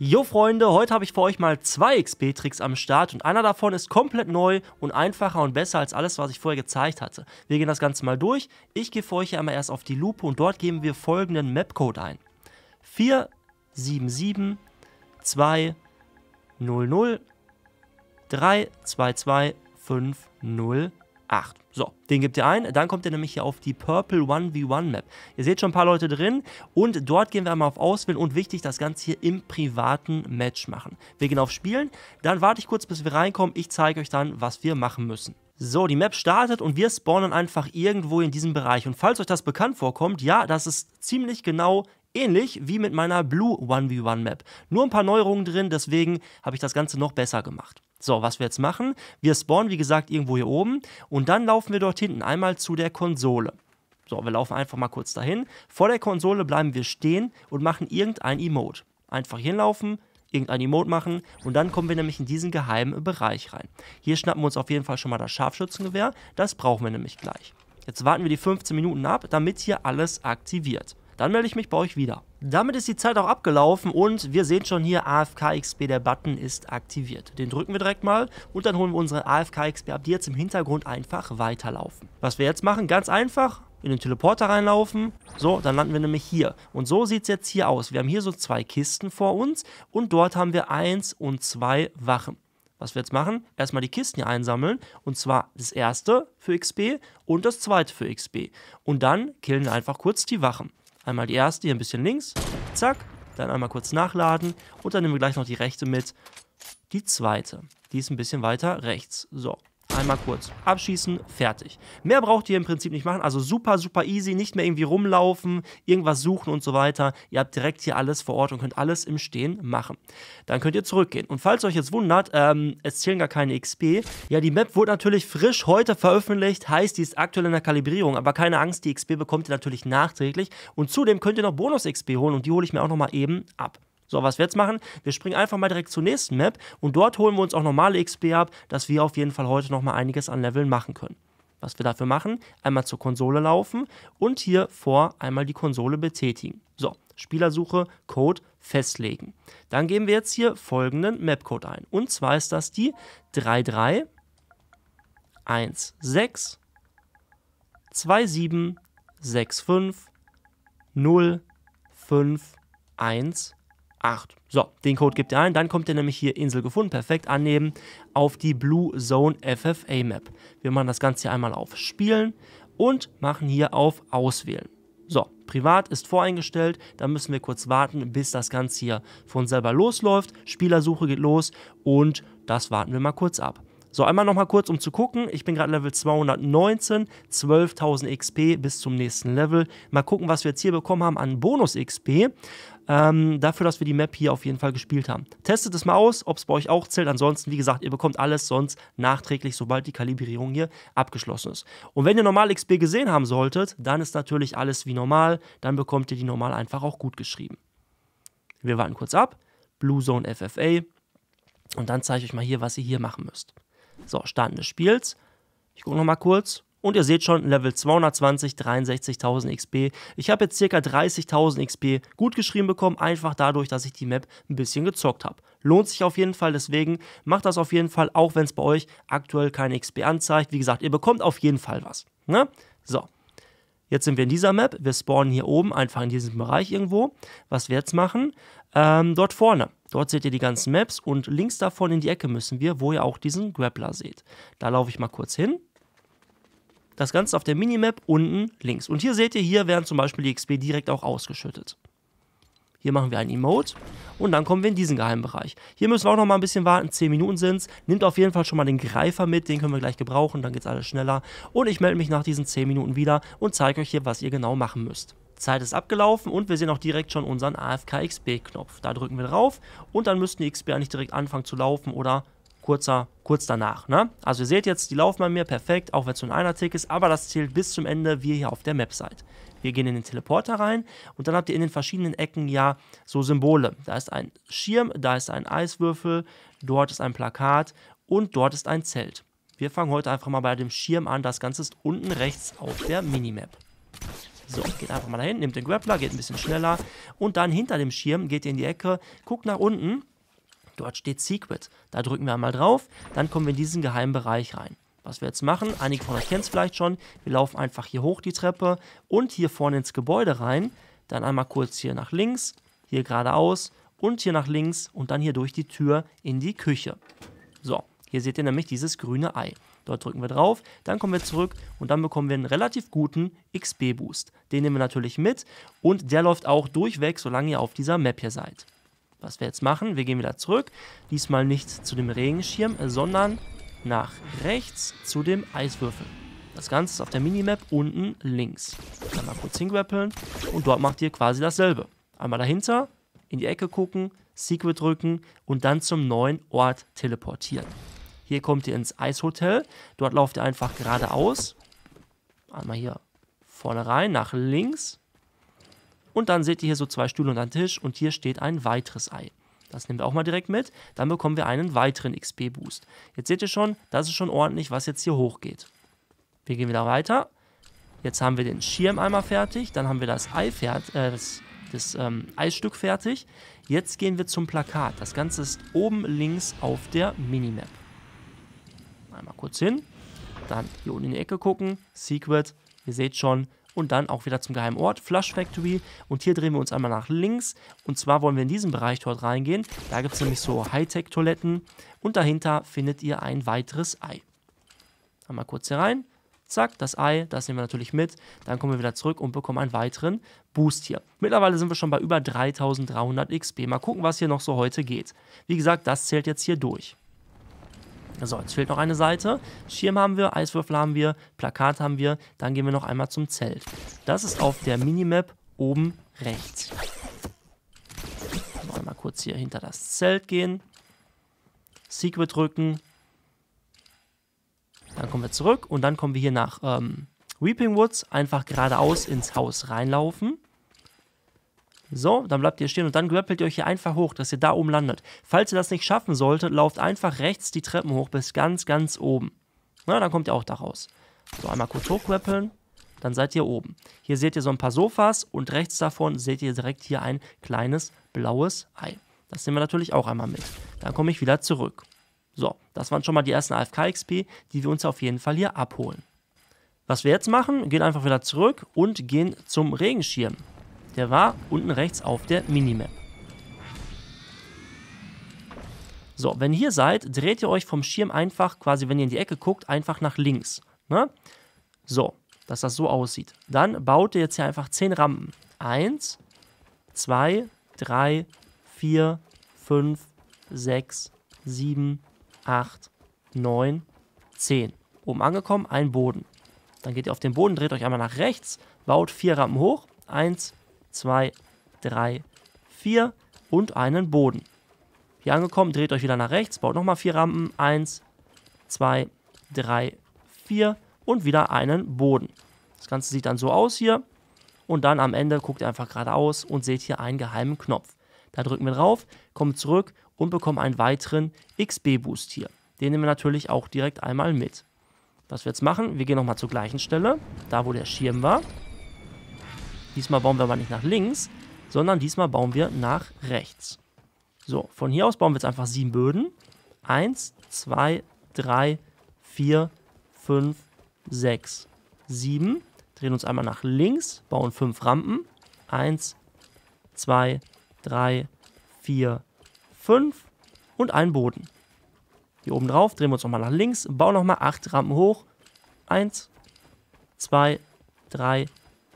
Jo Freunde, heute habe ich für euch mal zwei XP-Tricks am Start und einer davon ist komplett neu und einfacher und besser als alles, was ich vorher gezeigt hatte. Wir gehen das Ganze mal durch. Ich gehe für euch einmal erst auf die Lupe und dort geben wir folgenden Mapcode ein. 477 200 322 501. 8. So, den gebt ihr ein. Dann kommt ihr nämlich hier auf die Purple 1v1 Map. Ihr seht schon ein paar Leute drin und dort gehen wir einmal auf Auswählen und wichtig, das Ganze hier im privaten Match machen. Wir gehen auf Spielen, dann warte ich kurz, bis wir reinkommen. Ich zeige euch dann, was wir machen müssen. So, die Map startet und wir spawnen einfach irgendwo in diesem Bereich. Und falls euch das bekannt vorkommt, ja, das ist ziemlich genau ähnlich wie mit meiner Blue 1v1 Map. Nur ein paar Neuerungen drin, deswegen habe ich das Ganze noch besser gemacht. So, was wir jetzt machen, wir spawnen, wie gesagt, irgendwo hier oben und dann laufen wir dort hinten einmal zu der Konsole. So, wir laufen einfach mal kurz dahin. Vor der Konsole bleiben wir stehen und machen irgendein Emote. Einfach hinlaufen, irgendein Emote machen und dann kommen wir nämlich in diesen geheimen Bereich rein. Hier schnappen wir uns auf jeden Fall schon mal das Scharfschützengewehr, das brauchen wir nämlich gleich. Jetzt warten wir die 15 Minuten ab, damit hier alles aktiviert dann melde ich mich bei euch wieder. Damit ist die Zeit auch abgelaufen und wir sehen schon hier, AFKXP, der Button ist aktiviert. Den drücken wir direkt mal und dann holen wir unsere AFKXP ab, die jetzt im Hintergrund einfach weiterlaufen. Was wir jetzt machen, ganz einfach, in den Teleporter reinlaufen. So, dann landen wir nämlich hier. Und so sieht es jetzt hier aus. Wir haben hier so zwei Kisten vor uns und dort haben wir eins und zwei Wachen. Was wir jetzt machen, erstmal die Kisten hier einsammeln und zwar das erste für XP und das zweite für XP. Und dann killen wir einfach kurz die Wachen. Einmal die erste, hier ein bisschen links. Zack. Dann einmal kurz nachladen. Und dann nehmen wir gleich noch die rechte mit. Die zweite. Die ist ein bisschen weiter rechts. So, Einmal kurz abschießen, fertig. Mehr braucht ihr im Prinzip nicht machen. Also super, super easy. Nicht mehr irgendwie rumlaufen, irgendwas suchen und so weiter. Ihr habt direkt hier alles vor Ort und könnt alles im Stehen machen. Dann könnt ihr zurückgehen. Und falls euch jetzt wundert, ähm, es zählen gar keine XP. Ja, die Map wurde natürlich frisch heute veröffentlicht. Heißt, die ist aktuell in der Kalibrierung. Aber keine Angst, die XP bekommt ihr natürlich nachträglich. Und zudem könnt ihr noch Bonus-XP holen. Und die hole ich mir auch nochmal eben ab. So, was wir jetzt machen, wir springen einfach mal direkt zur nächsten Map und dort holen wir uns auch normale XP ab, dass wir auf jeden Fall heute nochmal einiges an Leveln machen können. Was wir dafür machen, einmal zur Konsole laufen und hier vor einmal die Konsole betätigen. So, Spielersuche, Code festlegen. Dann geben wir jetzt hier folgenden Mapcode ein. Und zwar ist das die 3316 2765 8. So, den Code gebt ihr ein, dann kommt ihr nämlich hier Insel gefunden, perfekt, annehmen, auf die Blue Zone FFA Map. Wir machen das Ganze hier einmal auf Spielen und machen hier auf Auswählen. So, privat ist voreingestellt, da müssen wir kurz warten, bis das Ganze hier von selber losläuft. Spielersuche geht los und das warten wir mal kurz ab. So, einmal nochmal kurz, um zu gucken. Ich bin gerade Level 219, 12.000 XP bis zum nächsten Level. Mal gucken, was wir jetzt hier bekommen haben an Bonus-XP ähm, dafür, dass wir die Map hier auf jeden Fall gespielt haben. Testet es mal aus, ob es bei euch auch zählt. Ansonsten, wie gesagt, ihr bekommt alles sonst nachträglich, sobald die Kalibrierung hier abgeschlossen ist. Und wenn ihr normal XP gesehen haben solltet, dann ist natürlich alles wie normal. Dann bekommt ihr die normal einfach auch gut geschrieben. Wir warten kurz ab. Blue Zone FFA. Und dann zeige ich euch mal hier, was ihr hier machen müsst. So, Starten des Spiels. Ich gucke nochmal kurz. Und ihr seht schon, Level 220, 63.000 XP. Ich habe jetzt circa 30.000 XP gut geschrieben bekommen, einfach dadurch, dass ich die Map ein bisschen gezockt habe. Lohnt sich auf jeden Fall, deswegen macht das auf jeden Fall, auch wenn es bei euch aktuell keine XP anzeigt. Wie gesagt, ihr bekommt auf jeden Fall was. Ne? So, jetzt sind wir in dieser Map. Wir spawnen hier oben, einfach in diesem Bereich irgendwo. Was wir jetzt machen, ähm, dort vorne. Dort seht ihr die ganzen Maps und links davon in die Ecke müssen wir, wo ihr auch diesen Grappler seht. Da laufe ich mal kurz hin das Ganze auf der Minimap unten links. Und hier seht ihr, hier werden zum Beispiel die XP direkt auch ausgeschüttet. Hier machen wir einen Emote und dann kommen wir in diesen Geheimbereich. Hier müssen wir auch noch mal ein bisschen warten, 10 Minuten sind es. Nehmt auf jeden Fall schon mal den Greifer mit, den können wir gleich gebrauchen, dann geht es alles schneller. Und ich melde mich nach diesen 10 Minuten wieder und zeige euch hier, was ihr genau machen müsst. Zeit ist abgelaufen und wir sehen auch direkt schon unseren AFK XP Knopf. Da drücken wir drauf und dann müssten die XP eigentlich direkt anfangen zu laufen oder kurzer, kurz danach. Ne? Also ihr seht jetzt, die laufen bei mir perfekt, auch wenn es nur ein Einer-Tick ist, aber das zählt bis zum Ende, wie ihr hier auf der Map seid. Wir gehen in den Teleporter rein und dann habt ihr in den verschiedenen Ecken ja so Symbole. Da ist ein Schirm, da ist ein Eiswürfel, dort ist ein Plakat und dort ist ein Zelt. Wir fangen heute einfach mal bei dem Schirm an. Das Ganze ist unten rechts auf der Minimap. So, geht einfach mal dahin, nehmt den Grappler, geht ein bisschen schneller und dann hinter dem Schirm geht ihr in die Ecke, guckt nach unten Dort steht Secret. Da drücken wir einmal drauf, dann kommen wir in diesen geheimen Bereich rein. Was wir jetzt machen, einige von euch kennen es vielleicht schon, wir laufen einfach hier hoch die Treppe und hier vorne ins Gebäude rein, dann einmal kurz hier nach links, hier geradeaus und hier nach links und dann hier durch die Tür in die Küche. So, hier seht ihr nämlich dieses grüne Ei. Dort drücken wir drauf, dann kommen wir zurück und dann bekommen wir einen relativ guten XP-Boost. Den nehmen wir natürlich mit und der läuft auch durchweg, solange ihr auf dieser Map hier seid. Was wir jetzt machen, wir gehen wieder zurück. Diesmal nicht zu dem Regenschirm, sondern nach rechts zu dem Eiswürfel. Das Ganze ist auf der Minimap unten links. Dann mal kurz hingrappeln und dort macht ihr quasi dasselbe. Einmal dahinter, in die Ecke gucken, Secret drücken und dann zum neuen Ort teleportieren. Hier kommt ihr ins Eishotel. Dort lauft ihr einfach geradeaus. Einmal hier vorne rein, nach links. Und dann seht ihr hier so zwei Stühle und einen Tisch und hier steht ein weiteres Ei. Das nehmen wir auch mal direkt mit. Dann bekommen wir einen weiteren XP-Boost. Jetzt seht ihr schon, das ist schon ordentlich, was jetzt hier hochgeht. Wir gehen wieder weiter. Jetzt haben wir den Schirm einmal fertig. Dann haben wir das, Ei fertig, äh, das, das ähm, Eisstück fertig. Jetzt gehen wir zum Plakat. Das Ganze ist oben links auf der Minimap. Einmal kurz hin. Dann hier unten in die Ecke gucken. Secret. Ihr seht schon, und dann auch wieder zum geheimen Ort, Flush Factory. Und hier drehen wir uns einmal nach links. Und zwar wollen wir in diesen Bereich dort reingehen. Da gibt es nämlich so Hightech-Toiletten. Und dahinter findet ihr ein weiteres Ei. Einmal kurz hier rein. Zack, das Ei, das nehmen wir natürlich mit. Dann kommen wir wieder zurück und bekommen einen weiteren Boost hier. Mittlerweile sind wir schon bei über 3300 XP. Mal gucken, was hier noch so heute geht. Wie gesagt, das zählt jetzt hier durch. So, jetzt fehlt noch eine Seite. Schirm haben wir, Eiswürfel haben wir, Plakat haben wir. Dann gehen wir noch einmal zum Zelt. Das ist auf der Minimap oben rechts. Noch einmal kurz hier hinter das Zelt gehen. Secret drücken. Dann kommen wir zurück und dann kommen wir hier nach ähm, Weeping Woods. Einfach geradeaus ins Haus reinlaufen. So, dann bleibt ihr stehen und dann grappelt ihr euch hier einfach hoch, dass ihr da oben landet. Falls ihr das nicht schaffen solltet, lauft einfach rechts die Treppen hoch bis ganz, ganz oben. Na, dann kommt ihr auch da raus. So, einmal kurz hochgrappeln, dann seid ihr oben. Hier seht ihr so ein paar Sofas und rechts davon seht ihr direkt hier ein kleines blaues Ei. Das nehmen wir natürlich auch einmal mit. Dann komme ich wieder zurück. So, das waren schon mal die ersten AFK-XP, die wir uns auf jeden Fall hier abholen. Was wir jetzt machen, gehen einfach wieder zurück und gehen zum Regenschirm. Der war unten rechts auf der Minimap. So, wenn ihr hier seid, dreht ihr euch vom Schirm einfach, quasi wenn ihr in die Ecke guckt, einfach nach links. Ne? So, dass das so aussieht. Dann baut ihr jetzt hier einfach 10 Rampen. 1, 2, 3, 4, 5, 6, 7, 8, 9, 10. Oben angekommen, ein Boden. Dann geht ihr auf den Boden, dreht euch einmal nach rechts, baut vier Rampen hoch. 1, Eins, zwei, drei, vier und einen Boden. Hier angekommen, dreht euch wieder nach rechts, baut nochmal vier Rampen. Eins, zwei, drei, vier und wieder einen Boden. Das Ganze sieht dann so aus hier. Und dann am Ende guckt ihr einfach geradeaus und seht hier einen geheimen Knopf. Da drücken wir drauf, kommen zurück und bekommen einen weiteren XB-Boost hier. Den nehmen wir natürlich auch direkt einmal mit. Was wir jetzt machen, wir gehen nochmal zur gleichen Stelle, da wo der Schirm war. Diesmal bauen wir aber nicht nach links, sondern diesmal bauen wir nach rechts. So, von hier aus bauen wir jetzt einfach sieben Böden. Eins, zwei, drei, vier, fünf, sechs, sieben. Drehen uns einmal nach links, bauen fünf Rampen. Eins, zwei, drei, vier, fünf und einen Boden. Hier oben drauf drehen wir uns nochmal nach links, bauen nochmal acht Rampen hoch. Eins, zwei, drei,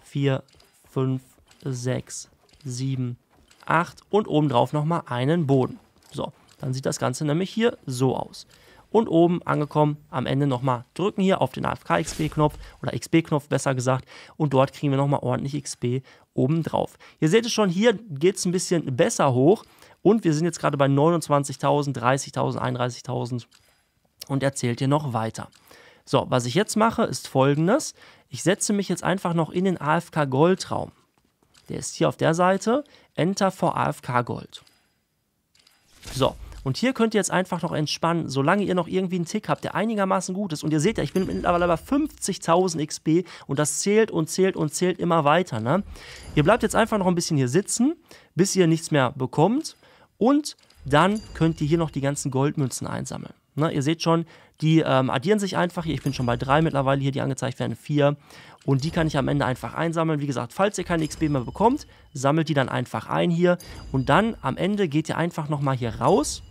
vier, fünf. 5, 6, 7, 8 und obendrauf nochmal einen Boden. So, dann sieht das Ganze nämlich hier so aus. Und oben angekommen, am Ende nochmal drücken hier auf den AFK-XP-Knopf oder XP-Knopf besser gesagt. Und dort kriegen wir nochmal ordentlich XP obendrauf. Ihr seht es schon, hier geht es ein bisschen besser hoch. Und wir sind jetzt gerade bei 29.000, 30.000, 31.000 und erzählt hier noch weiter. So, was ich jetzt mache, ist folgendes. Ich setze mich jetzt einfach noch in den AFK Goldraum. Der ist hier auf der Seite. Enter for AFK Gold. So, und hier könnt ihr jetzt einfach noch entspannen, solange ihr noch irgendwie einen Tick habt, der einigermaßen gut ist. Und ihr seht ja, ich bin mittlerweile bei 50.000 XP und das zählt und zählt und zählt immer weiter. Ne? Ihr bleibt jetzt einfach noch ein bisschen hier sitzen, bis ihr nichts mehr bekommt. Und dann könnt ihr hier noch die ganzen Goldmünzen einsammeln. Ne, ihr seht schon, die ähm, addieren sich einfach Ich bin schon bei drei mittlerweile hier, die angezeigt werden, vier. Und die kann ich am Ende einfach einsammeln. Wie gesagt, falls ihr keine XP mehr bekommt, sammelt die dann einfach ein hier. Und dann am Ende geht ihr einfach nochmal hier raus.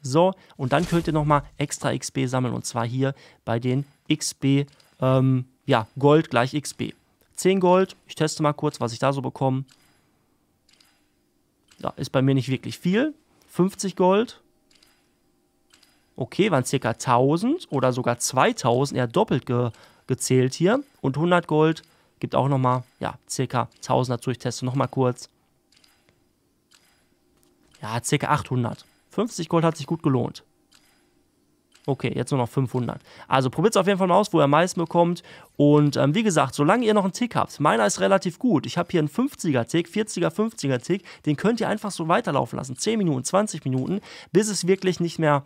So, und dann könnt ihr nochmal extra XP sammeln. Und zwar hier bei den XP, ähm, ja, Gold gleich XP. 10 Gold. Ich teste mal kurz, was ich da so bekomme. Ja, ist bei mir nicht wirklich viel. 50 Gold okay, waren circa 1000 oder sogar 2000, ja doppelt ge gezählt hier. Und 100 Gold gibt auch nochmal, ja, circa 1000 dazu. Ich teste nochmal kurz. Ja, circa 800. 50 Gold hat sich gut gelohnt. Okay, jetzt nur noch 500. Also probiert es auf jeden Fall mal aus, wo ihr am meisten bekommt. Und ähm, wie gesagt, solange ihr noch einen Tick habt, meiner ist relativ gut. Ich habe hier einen 50er-Tick, 40er, 50er-Tick. Den könnt ihr einfach so weiterlaufen lassen. 10 Minuten, 20 Minuten, bis es wirklich nicht mehr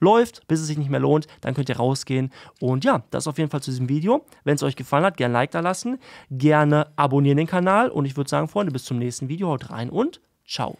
läuft, bis es sich nicht mehr lohnt, dann könnt ihr rausgehen. Und ja, das auf jeden Fall zu diesem Video. Wenn es euch gefallen hat, gerne Like da lassen, gerne abonnieren den Kanal und ich würde sagen, Freunde, bis zum nächsten Video. Haut rein und ciao.